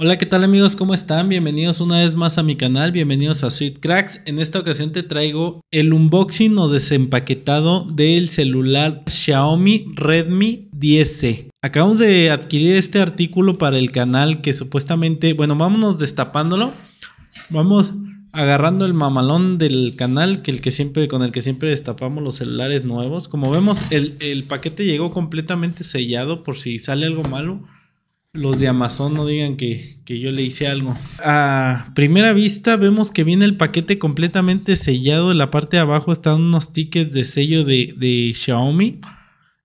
Hola, ¿qué tal amigos? ¿Cómo están? Bienvenidos una vez más a mi canal, bienvenidos a Sweet Cracks. En esta ocasión te traigo el unboxing o desempaquetado del celular Xiaomi Redmi 10C. Acabamos de adquirir este artículo para el canal que supuestamente, bueno, vámonos destapándolo. Vamos agarrando el mamalón del canal que el que siempre con el que siempre destapamos los celulares nuevos. Como vemos, el, el paquete llegó completamente sellado por si sale algo malo los de Amazon no digan que, yo le hice algo. A primera vista vemos que viene el paquete completamente sellado. En la parte de abajo están unos tickets de sello de, Xiaomi.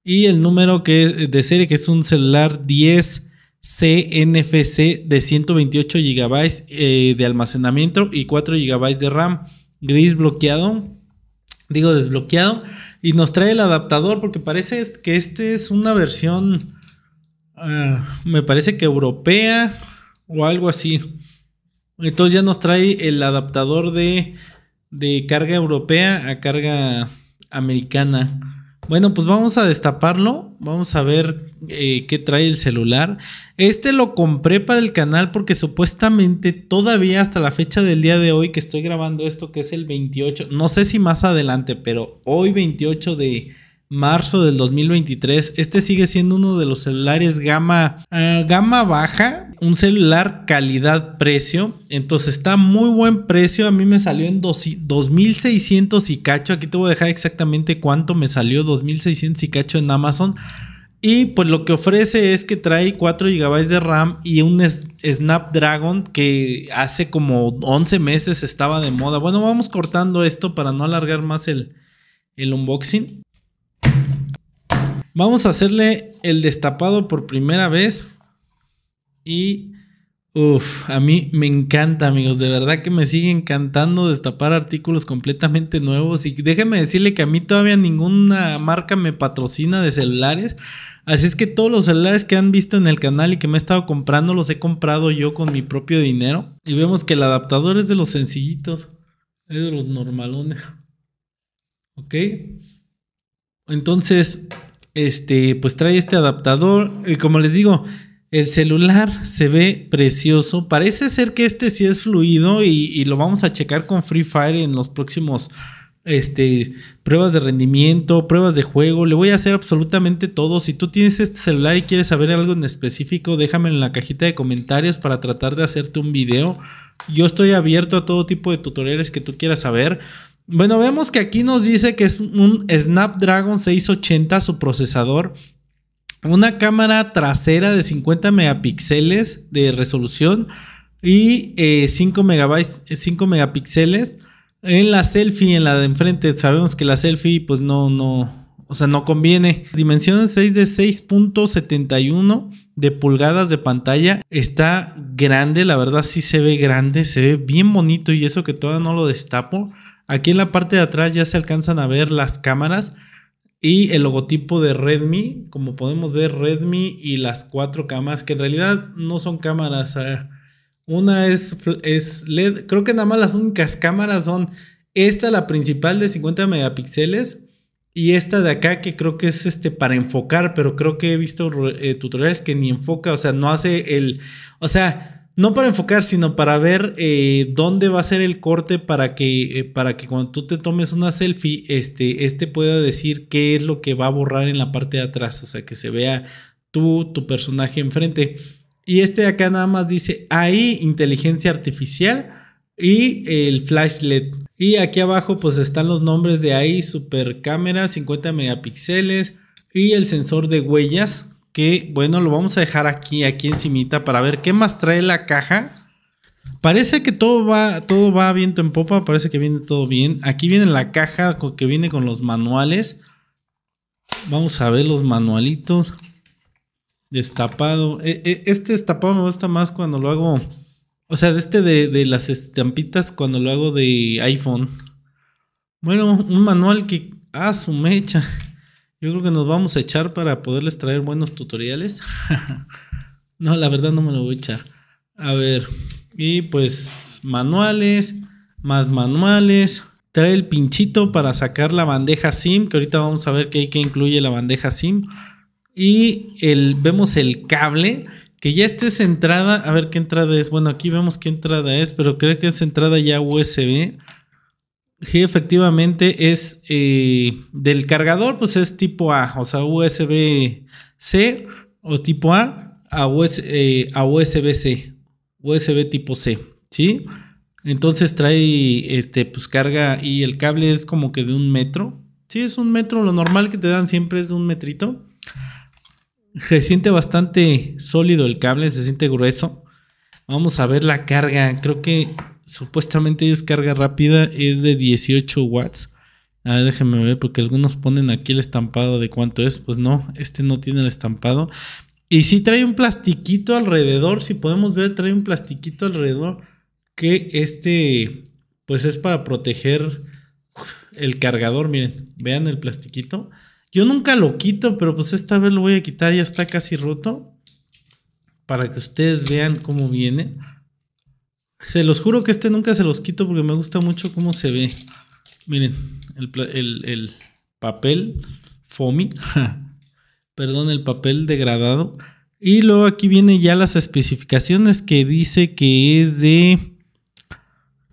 Y el número que es de serie, que es un celular 10 CNFC de 128 GB eh, de almacenamiento y 4 GB de RAM. Gris bloqueado. Digo desbloqueado. Y nos trae el adaptador porque parece que este es una versión Ah, me parece que europea o algo así. Entonces ya nos trae el adaptador de, de carga europea a carga americana. Bueno, pues vamos a destaparlo. Vamos a ver eh, qué trae el celular. Este lo compré para el canal porque supuestamente todavía hasta la fecha del día de hoy que estoy grabando esto, que es el 28, no sé si más adelante, pero hoy 28 de, marzo del 2023. Este sigue siendo uno de los celulares gama, ah, gama baja, un celular calidad-precio. Entonces está muy buen precio. A mí me salió en 2.600 y cacho. Aquí te voy a dejar exactamente cuánto me salió 2.600 y cacho en Amazon. Y pues lo que ofrece es que trae 4 GB de RAM y un Snapdragon que hace como 11 meses estaba de moda. Bueno, vamos cortando esto para no alargar más el, el unboxing. Vamos a hacerle el destapado por primera vez. Y, uff, a mí me encanta, amigos. De verdad que me sigue encantando destapar artículos completamente nuevos. Y déjenme decirle que a mí todavía ninguna marca me patrocina de celulares. Así es que todos los celulares que han visto en el canal y que me he estado comprando, los he comprado yo con mi propio dinero. Y vemos que el adaptador es de los sencillitos. Es de los normalones. ¿Ok? Entonces, este, pues trae este adaptador. Y como les digo, el celular se ve precioso. Parece ser que este sí es fluido y, lo vamos a checar con Free Fire en los próximos este, pruebas de rendimiento, pruebas de juego. Le voy a hacer absolutamente todo. Si tú tienes este celular y quieres saber algo en específico, déjame en la cajita de comentarios para tratar de hacerte un video. Yo estoy abierto a todo tipo de tutoriales que tú quieras saber. Bueno, vemos que aquí nos dice que es un Snapdragon 680 su procesador, una cámara trasera de 50 megapíxeles de resolución y 5, eh, eh, megapíxeles. En la selfie, en la de enfrente, sabemos que la selfie pues no, no, o sea, no conviene. Dimensiones 6 de 6.71 de pulgadas de pantalla. Está grande, la verdad sí se ve grande, se ve bien bonito y eso que todavía no lo destapo. Aquí en la parte de atrás ya se alcanzan a ver las cámaras y el logotipo de Redmi. Como podemos ver, Redmi y las cuatro cámaras, que en realidad no son cámaras. Una es, es LED. Creo que nada más las únicas cámaras son esta, la principal de 50 megapíxeles. Y esta de acá que creo que es este para enfocar, pero creo que he visto eh, tutoriales que ni enfoca, o sea, no hace el... O sea, no para enfocar, sino para ver eh, dónde va a ser el corte para que, eh, para que cuando tú te tomes una selfie, este, este pueda decir qué es lo que va a borrar en la parte de atrás, o sea, que se vea tú, tu personaje enfrente. Y este acá nada más dice ahí inteligencia artificial y el flash LED. Y aquí abajo pues están los nombres de ahí, super cámara, 50 megapíxeles y el sensor de huellas que bueno, lo vamos a dejar aquí, aquí encimita para ver qué más trae la caja. Parece que todo va, todo va viento en popa, parece que viene todo bien. Aquí viene la caja que viene con los manuales. Vamos a ver los manualitos. Destapado. E, e, este destapado me gusta más cuando lo hago. O sea, este de, de las estampitas cuando lo hago de iPhone. Bueno, un manual que. Ah, su mecha. Yo creo que nos vamos a echar para poderles traer buenos tutoriales. no, la verdad no me lo voy a echar. A ver, y pues manuales, más manuales. Trae el pinchito para sacar la bandeja SIM, que ahorita vamos a ver qué, que incluye la bandeja SIM. Y el, vemos el cable, que ya esta es entrada, a ver qué entrada es. Bueno, aquí vemos qué entrada es, pero creo que es entrada ya USB. Sí, efectivamente es eh, del cargador, pues es tipo A, o sea, USB-C o tipo A a, eh, a USB-C, USB tipo C, ¿sí? Entonces trae, este, pues carga y el cable es como que de un metro, sí, es un metro, lo normal que te dan siempre es de un metrito. Se siente bastante sólido el cable, se siente grueso. Vamos a ver la carga, creo que supuestamente ellos carga rápida es de 18 watts. A ver, déjenme ver, porque algunos ponen aquí el estampado de cuánto es. Pues no, este no tiene el estampado. Y si trae un plastiquito alrededor, si podemos ver, trae un plastiquito alrededor que este, pues es para proteger el cargador. Miren, vean el plastiquito. Yo nunca lo quito, pero pues esta vez lo voy a quitar, ya está casi roto. Para que ustedes vean cómo viene. Se los juro que este nunca se los quito porque me gusta mucho cómo se ve. Miren, el, el, papel foamy. Perdón, el papel degradado. Y luego aquí vienen ya las especificaciones que dice que es de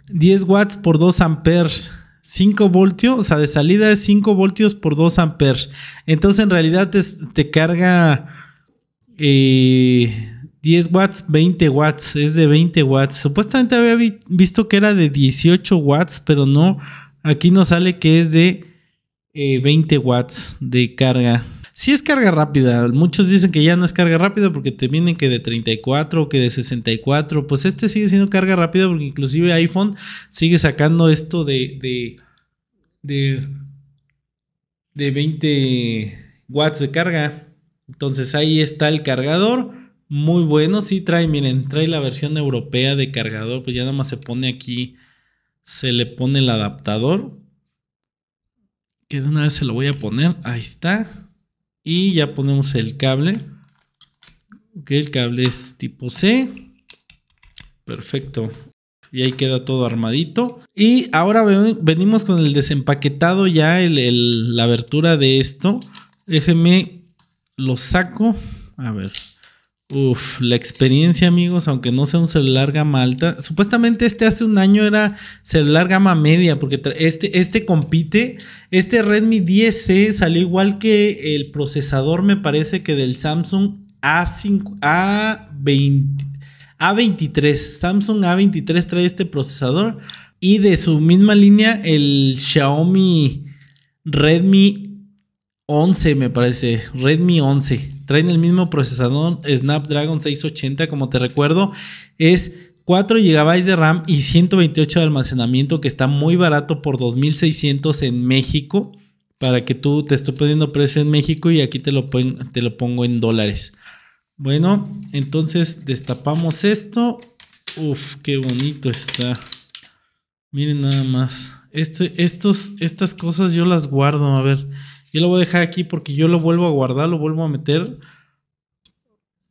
10 watts por 2 amperes. 5 voltios, o sea, de salida es 5 voltios por 2 amperes. Entonces, en realidad te, te carga eh, 10 watts, 20 watts, es de 20 watts. Supuestamente había visto que era de 18 watts, pero no, aquí nos sale que es de 20 eh, watts de carga. Si es carga rápida, muchos dicen que ya no es carga rápida porque te vienen que de 34 que de 64, pues este sigue siendo carga rápida porque inclusive iPhone sigue sacando esto de, de, de, de 20 watts de carga. Entonces ahí está el cargador muy bueno. si trae, miren, trae la versión europea de cargador. Pues ya nada más se pone aquí, se le pone el adaptador. Que de una vez se lo voy a poner. Ahí está. Y ya ponemos el cable. que el cable es tipo C. Perfecto. Y ahí queda todo armadito. Y ahora venimos con el desempaquetado ya, la abertura de esto. Déjenme, lo saco. A ver, Uf, la experiencia, amigos, aunque no sea un celular gama alta. Supuestamente este hace un año era celular gama media, porque este, este compite. Este Redmi 10C salió igual que el procesador, me parece que del Samsung A5, A20, A23. Samsung A23 trae este procesador. Y de su misma línea, el Xiaomi Redmi 11, me parece. Redmi 11. Traen el mismo procesador Snapdragon 680, como te recuerdo. Es 4 GB de RAM y 128 de almacenamiento, que está muy barato por 2.600 en México. Para que tú te estoy poniendo precio en México y aquí te lo, te lo pongo en dólares. Bueno, entonces destapamos esto. Uf, qué bonito está. Miren nada más. Este, estos, estas cosas yo las guardo. A ver, yo lo voy a dejar aquí porque yo lo vuelvo a guardar, lo vuelvo a meter.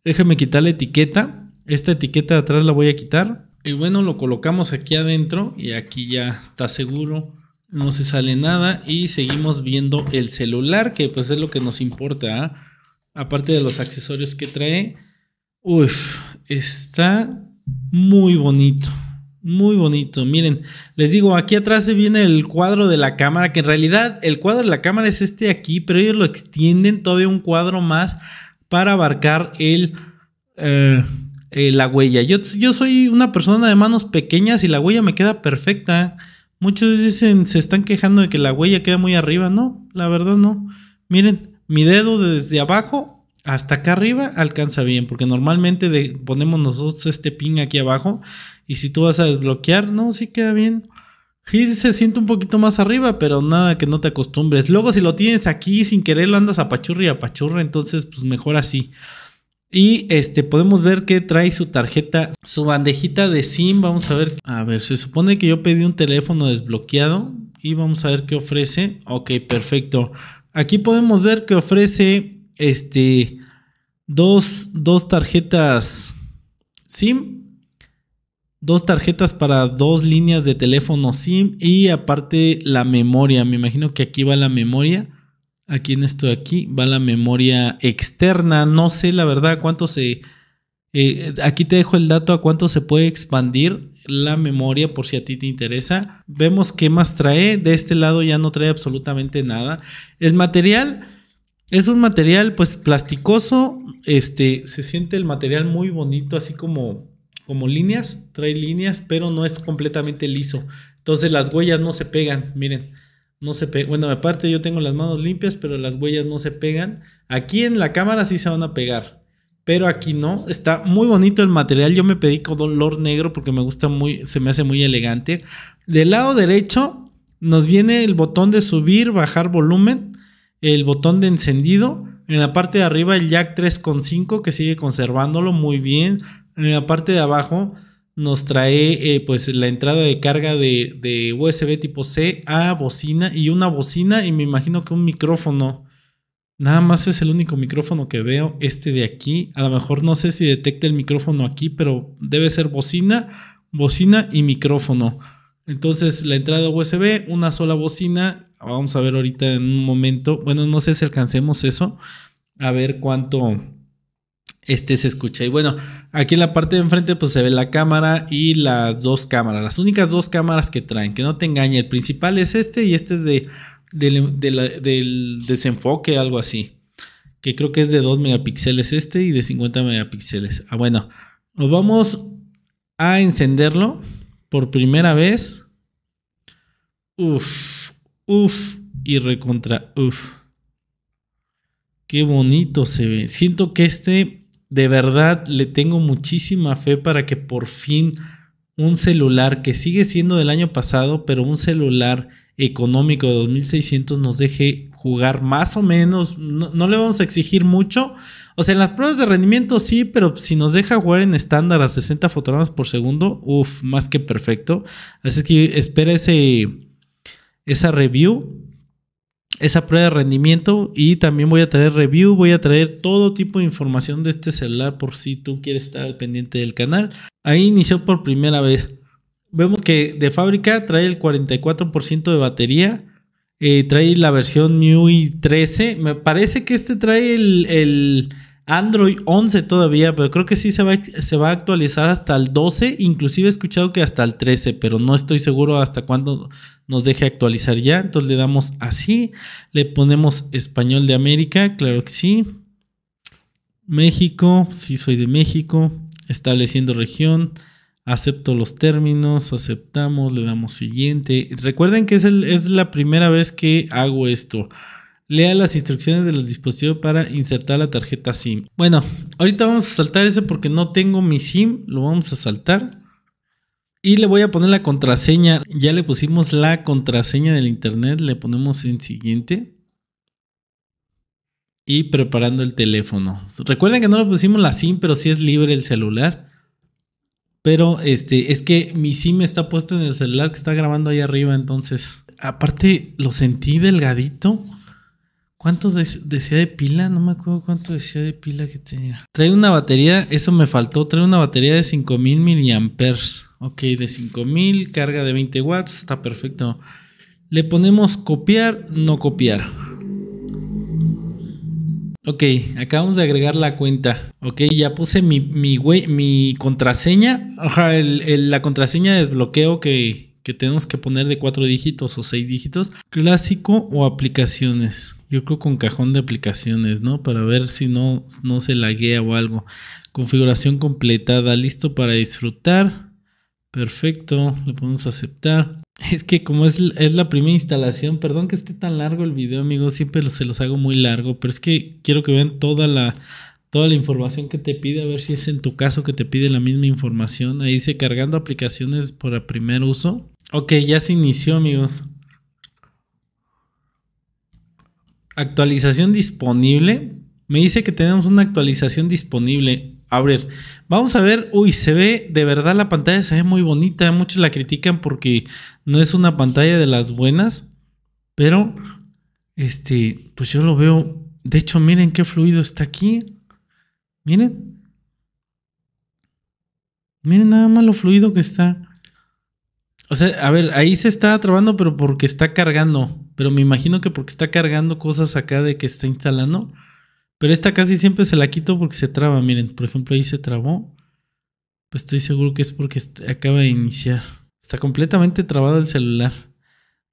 Déjeme quitar la etiqueta. Esta etiqueta de atrás la voy a quitar. Y bueno, lo colocamos aquí adentro y aquí ya está seguro. No se sale nada y seguimos viendo el celular, que pues es lo que nos importa. ¿ah? Aparte de los accesorios que trae. Uf, está muy bonito. Muy bonito, miren, les digo, aquí atrás se viene el cuadro de la cámara, que en realidad el cuadro de la cámara es este aquí, pero ellos lo extienden todavía un cuadro más para abarcar el, eh, eh, la huella. Yo, yo soy una persona de manos pequeñas y la huella me queda perfecta. Muchos dicen, se están quejando de que la huella queda muy arriba, no, la verdad no. Miren, mi dedo desde abajo hasta acá arriba alcanza bien, porque normalmente ponemos nosotros este pin aquí abajo y si tú vas a desbloquear, no, sí queda bien. Sí se siente un poquito más arriba, pero nada que no te acostumbres. Luego si lo tienes aquí sin querer lo andas a pachurri y a entonces pues mejor así. Y este podemos ver que trae su tarjeta, su bandejita de SIM, vamos a ver. A ver, se supone que yo pedí un teléfono desbloqueado y vamos a ver qué ofrece. Ok, perfecto. Aquí podemos ver que ofrece este dos, dos tarjetas SIM dos tarjetas para dos líneas de teléfono SIM y aparte la memoria. Me imagino que aquí va la memoria. Aquí en esto de aquí va la memoria externa. No sé la verdad cuánto se... Eh, aquí te dejo el dato a cuánto se puede expandir la memoria por si a ti te interesa. Vemos qué más trae. De este lado ya no trae absolutamente nada. El material es un material pues plasticoso. Este se siente el material muy bonito, así como como líneas, trae líneas, pero no es completamente liso. Entonces las huellas no se pegan, miren. No se pegan. bueno, aparte yo tengo las manos limpias, pero las huellas no se pegan. Aquí en la cámara sí se van a pegar, pero aquí no. Está muy bonito el material. Yo me pedí color negro porque me gusta muy, se me hace muy elegante. Del lado derecho nos viene el botón de subir, bajar volumen, el botón de encendido en la parte de arriba el jack 3.5 que sigue conservándolo muy bien. En la parte de abajo nos trae eh, pues la entrada de carga de, de, USB tipo C a bocina y una bocina y me imagino que un micrófono. Nada más es el único micrófono que veo, este de aquí. A lo mejor no sé si detecta el micrófono aquí, pero debe ser bocina, bocina y micrófono. Entonces la entrada USB, una sola bocina Vamos a ver ahorita en un momento. Bueno, no sé si alcancemos eso. A ver cuánto este se escucha. Y bueno, aquí en la parte de enfrente pues se ve la cámara y las dos cámaras. Las únicas dos cámaras que traen. Que no te engañe. El principal es este y este es de, del desenfoque, algo así. Que creo que es de 2 megapíxeles este y de 50 megapíxeles. Ah, bueno. Nos vamos a encenderlo por primera vez. Uff Uf y recontra uf. Qué bonito se ve. Siento que este, de verdad, le tengo muchísima fe para que por fin un celular que sigue siendo del año pasado, pero un celular económico de 2600 nos deje jugar más o menos. No, le vamos a exigir mucho. O sea, en las pruebas de rendimiento sí, pero si nos deja jugar en estándar a 60 fotogramas por segundo, ¡uf! más que perfecto. Así que espera ese esa review, esa prueba de rendimiento y también voy a traer review, voy a traer todo tipo de información de este celular por si tú quieres estar al pendiente del canal. Ahí inició por primera vez. Vemos que de fábrica trae el 44% de batería. Eh, trae la versión MIUI 13. Me parece que este trae el Android 11 todavía, pero creo que sí se va, a actualizar hasta el 12, inclusive he escuchado que hasta el 13, pero no estoy seguro hasta cuándo nos deje actualizar ya. Entonces le damos así, le ponemos español de América, claro que sí. México, sí soy de México, estableciendo región acepto los términos, aceptamos, le damos siguiente. Recuerden que es la primera vez que hago esto. Lea las instrucciones del dispositivo para insertar la tarjeta SIM. Bueno, ahorita vamos a saltar eso porque no tengo mi SIM. Lo vamos a saltar. Y le voy a poner la contraseña. Ya le pusimos la contraseña del internet. Le ponemos en siguiente. Y preparando el teléfono. Recuerden que no le pusimos la SIM, pero sí es libre el celular. Pero este, es que mi SIM está puesto en el celular que está grabando ahí arriba. Entonces, aparte lo sentí delgadito. ¿Cuántos decía de pila? No me acuerdo cuánto decía de pila que tenía. Trae una batería, eso me faltó, trae una batería de 5000 mAh. Ok, de 5000, carga de 20 watts, está perfecto. Le ponemos copiar, no copiar. Ok, acabamos de agregar la cuenta. Ok, ya puse mi, mi, mi contraseña. Ajá, la contraseña de desbloqueo que, que tenemos que poner de cuatro dígitos o seis dígitos. Clásico o aplicaciones. Yo creo con cajón de aplicaciones, ¿no? Para ver si no, no se laguea o algo. Configuración completada, listo para disfrutar. Perfecto, lo podemos aceptar. Es que como es, es, la primera instalación, perdón que esté tan largo el video, amigos, siempre se los hago muy largo, pero es que quiero que vean toda la toda la información que te pide, a ver si es en tu caso que te pide la misma información. Ahí dice cargando aplicaciones para primer uso. Ok, ya se inició amigos. Actualización disponible. Me dice que tenemos una actualización disponible. A ver, vamos a ver. Uy, se ve, de verdad la pantalla se ve muy bonita. Muchos la critican porque no es una pantalla de las buenas. Pero, este, pues yo lo veo. De hecho, miren qué fluido está aquí. Miren. Miren nada más lo fluido que está. O sea, a ver, ahí se está trabando, pero porque está cargando. Pero me imagino que porque está cargando cosas acá de que está instalando. Pero esta casi siempre se la quito porque se traba. Miren, por ejemplo, ahí se trabó. Pues estoy seguro que es porque acaba de iniciar. Está completamente trabado el celular.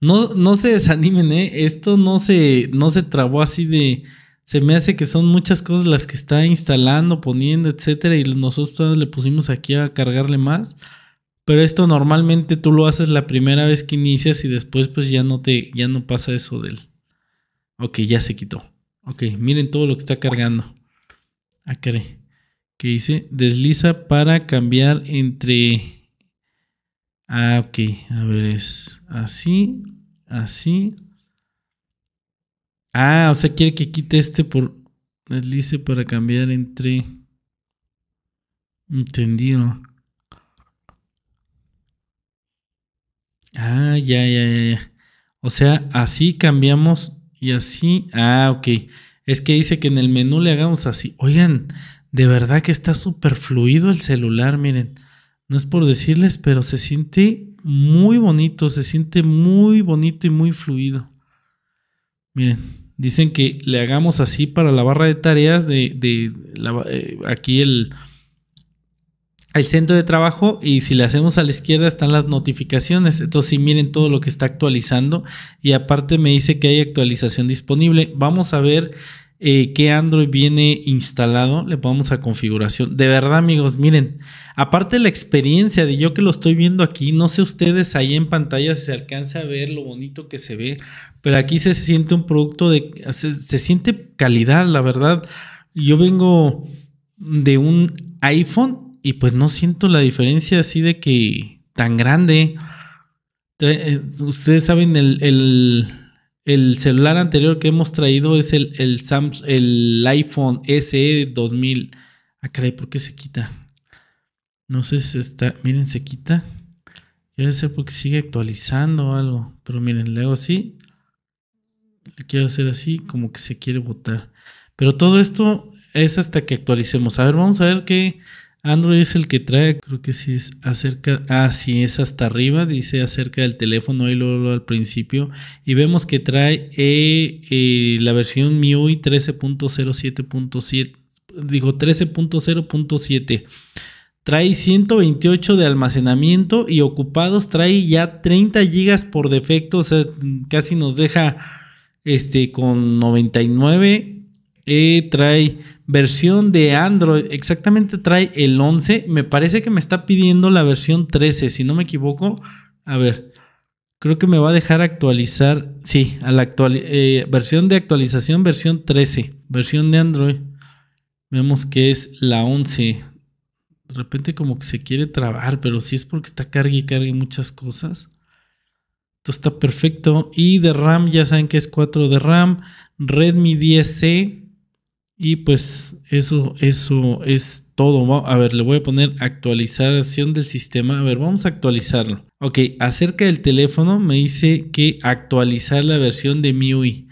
No, no se desanimen, ¿eh? Esto no se, no se trabó así de se me hace que son muchas cosas las que está instalando, poniendo, etcétera, y nosotros le pusimos aquí a cargarle más. Pero esto normalmente tú lo haces la primera vez que inicias y después pues ya no te ya no pasa eso del Ok, ya se quitó. Ok, miren todo lo que está cargando. Ah, qué Que dice desliza para cambiar entre Ah, ok, a ver es así, así Ah, o sea, quiere que quite este por deslice para cambiar entre. Entendido. Ah, ya, ya, ya, ya. O sea, así cambiamos y así. Ah, ok. Es que dice que en el menú le hagamos así. Oigan, de verdad que está súper fluido el celular, miren. No es por decirles, pero se siente muy bonito, se siente muy bonito y muy fluido. Miren dicen que le hagamos así para la barra de tareas de, eh, aquí el, el centro de trabajo y si le hacemos a la izquierda están las notificaciones. Entonces, si miren todo lo que está actualizando y aparte me dice que hay actualización disponible. Vamos a ver eh, que Android viene instalado, le ponemos a configuración. De verdad, amigos, miren, aparte de la experiencia de yo que lo estoy viendo aquí, no sé ustedes ahí en pantalla si se alcanza a ver lo bonito que se ve, pero aquí se siente un producto de, se, siente calidad, la verdad. Yo vengo de un iPhone y pues no siento la diferencia así de que tan grande. Eh, ustedes saben el el celular anterior que hemos traído es el, el, el iPhone SE 2000. Ah, caray, ¿por qué se quita? No sé si está. Miren, se quita. Debe ser porque sigue actualizando o algo. Pero miren, le hago así. Le quiero hacer así, como que se quiere botar. Pero todo esto es hasta que actualicemos. A ver, vamos a ver qué Android es el que trae, creo que sí es acerca, ah, sí es hasta arriba, dice acerca del teléfono y lo al principio. Y vemos que trae eh, eh, la versión MIUI 13.07.7, digo 13.0.7. Trae 128 de almacenamiento y ocupados trae ya 30 GB por defecto, o sea, casi nos deja este con 99. Eh, trae versión de Android. Exactamente trae el 11. Me parece que me está pidiendo la versión 13, si no me equivoco. A ver, creo que me va a dejar actualizar. Sí, a la actual, eh, versión de actualización, versión 13, versión de Android. Vemos que es la 11. De repente como que se quiere trabar, pero si sí es porque está cargue y cargue muchas cosas. Esto está perfecto. Y de RAM, ya saben que es 4 de RAM. Redmi 10C y pues eso, eso es todo. A ver, le voy a poner actualización del sistema. A ver, vamos a actualizarlo. Ok, acerca del teléfono me dice que actualizar la versión de MIUI.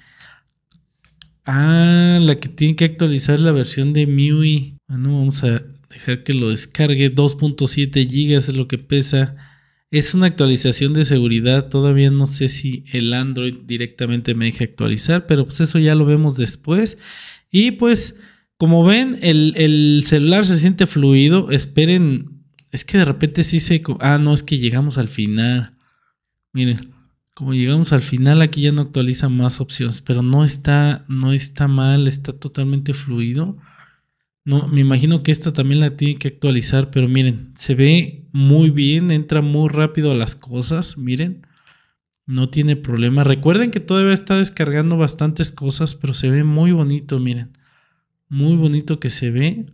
Ah, la que tiene que actualizar la versión de MIUI. Bueno, ah, vamos a dejar que lo descargue. 2.7 GB es lo que pesa. Es una actualización de seguridad. Todavía no sé si el Android directamente me deja actualizar, pero pues eso ya lo vemos después. Y pues, como ven, el, celular se siente fluido. Esperen, es que de repente sí se... Ah, no, es que llegamos al final. Miren, como llegamos al final, aquí ya no actualiza más opciones, pero no está, no está mal, está totalmente fluido. No, me imagino que esta también la tiene que actualizar, pero miren, se ve muy bien, entra muy rápido a las cosas, miren. No tiene problema. Recuerden que todavía está descargando bastantes cosas, pero se ve muy bonito, miren. Muy bonito que se ve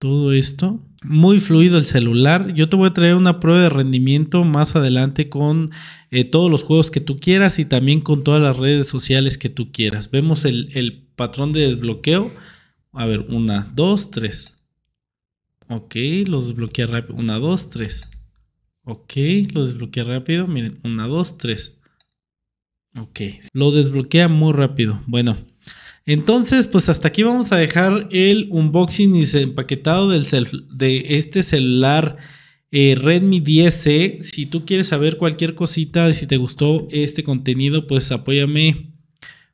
todo esto. Muy fluido el celular. Yo te voy a traer una prueba de rendimiento más adelante con eh, todos los juegos que tú quieras y también con todas las redes sociales que tú quieras. Vemos el, patrón de desbloqueo. A ver, una, dos, tres. Ok, lo desbloqueé rápido. Una, dos, tres. Ok, lo desbloquea rápido. Miren, una, dos, tres. Ok, lo desbloquea muy rápido. Bueno, entonces, pues hasta aquí vamos a dejar el unboxing y empaquetado del de este celular eh, Redmi 10C. Si tú quieres saber cualquier cosita, si te gustó este contenido, pues apóyame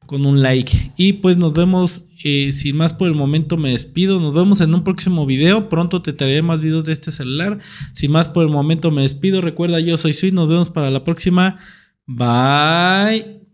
con un like. Y pues nos vemos, eh, sin más por el momento me despido, nos vemos en un próximo video, pronto te traeré más videos de este celular, sin más por el momento me despido, recuerda yo soy Sui, nos vemos para la próxima, bye.